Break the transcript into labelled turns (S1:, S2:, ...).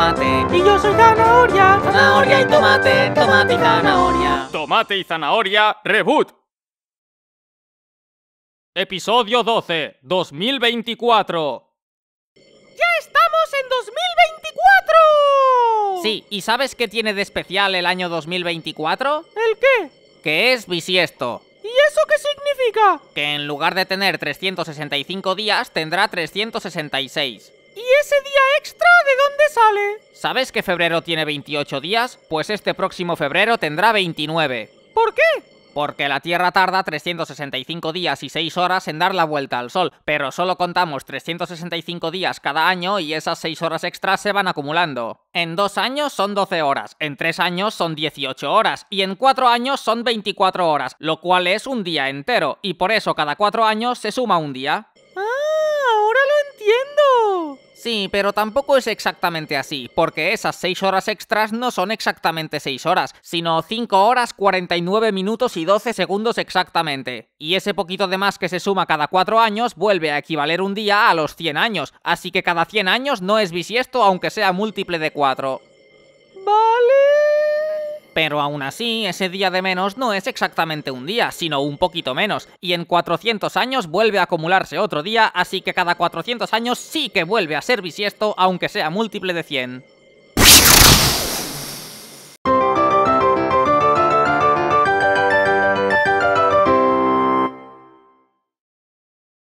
S1: tomate. Y yo soy zanahoria, zanahoria y tomate, tomate y zanahoria. Tomate y zanahoria, reboot. Episodio 12, 2024.
S2: ¡Ya estamos en 2024!
S1: Sí, ¿y sabes qué tiene de especial el año 2024? ¿El qué? Que es bisiesto.
S2: ¿Y eso qué significa?
S1: Que en lugar de tener 365 días, tendrá 366.
S2: ¿Y ese día extra?
S1: ¿Sabes que febrero tiene 28 días? Pues este próximo febrero tendrá 29. ¿Por qué? Porque la Tierra tarda 365 días y 6 horas en dar la vuelta al Sol, pero solo contamos 365 días cada año y esas 6 horas extras se van acumulando. En 2 años son 12 horas, en 3 años son 18 horas y en 4 años son 24 horas, lo cual es un día entero y por eso cada 4 años se suma un día. ¡Ah! Ahora lo entiendo. Sí, pero tampoco es exactamente así, porque esas 6 horas extras no son exactamente 6 horas, sino 5 horas 49 minutos y 12 segundos exactamente. Y ese poquito de más que se suma cada 4 años vuelve a equivaler un día a los 100 años, así que cada 100 años no es bisiesto aunque sea múltiple de 4. Vale. Pero aún así, ese día de menos no es exactamente un día, sino un poquito menos, y en 400 años vuelve a acumularse otro día, así que cada 400 años sí que vuelve a ser bisiesto, aunque sea múltiple de 100.